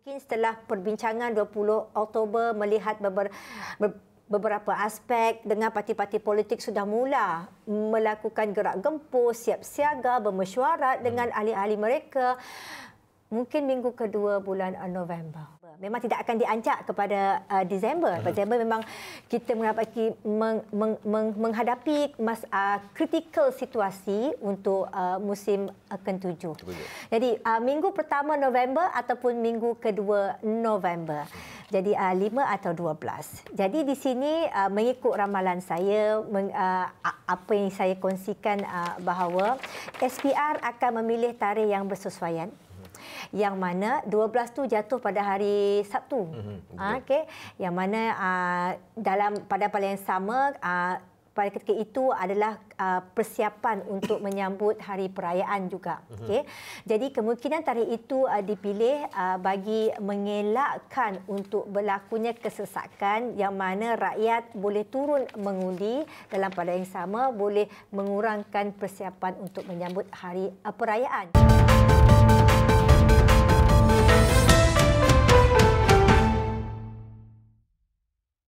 mungkin setelah perbincangan 20 Oktober melihat beberapa beberapa aspek dengan parti-parti politik sudah mula melakukan gerak gempur, siap siaga, bermesyuarat dengan ahli-ahli mereka mungkin minggu kedua bulan November memang tidak akan diancak kepada uh, Disember. Uh-huh. Disember memang kita meng, meng, meng, menghadapi mas uh, kritikal uh, situasi untuk uh, musim uh, ketujuh. Jadi uh, minggu pertama November ataupun minggu kedua November. Jadi uh, 5 atau 12. Jadi di sini uh, mengikut ramalan saya meng, uh, apa yang saya kongsikan uh, bahawa SPR akan memilih tarikh yang bersesuaian yang mana 12 tu jatuh pada hari Sabtu. Mm-hmm. Ah, okay. Yang mana uh, dalam pada pada yang sama uh, pada ketika itu adalah uh, persiapan untuk menyambut hari perayaan juga. Mm-hmm. Okay. Jadi kemungkinan tarikh itu uh, dipilih uh, bagi mengelakkan untuk berlakunya kesesakan yang mana rakyat boleh turun mengundi dalam pada yang sama boleh mengurangkan persiapan untuk menyambut hari uh, perayaan. Mm-hmm.